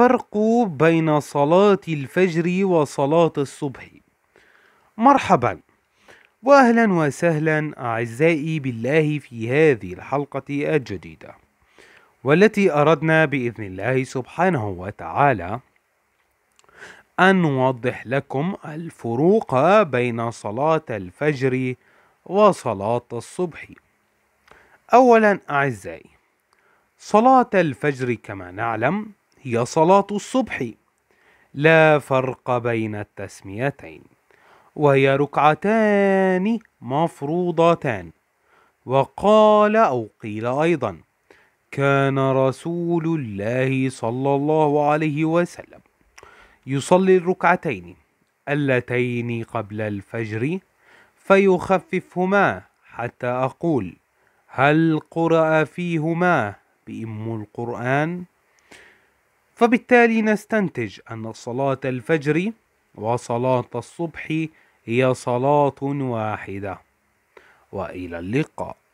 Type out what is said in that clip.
الفرق بين صلاة الفجر وصلاة الصبح مرحبا واهلا وسهلا اعزائي بالله في هذه الحلقة الجديدة والتي اردنا باذن الله سبحانه وتعالى ان نوضح لكم الفروق بين صلاة الفجر وصلاة الصبح اولا اعزائي صلاة الفجر كما نعلم هي صلاة الصبح لا فرق بين التسميتين وهي ركعتان مفروضتان وقال أو قيل أيضا كان رسول الله صلى الله عليه وسلم يصلي الركعتين اللتين قبل الفجر فيخففهما حتى أقول هل قرأ فيهما بإم القرآن؟ فبالتالي نستنتج أن صلاة الفجر وصلاة الصبح هي صلاة واحدة وإلى اللقاء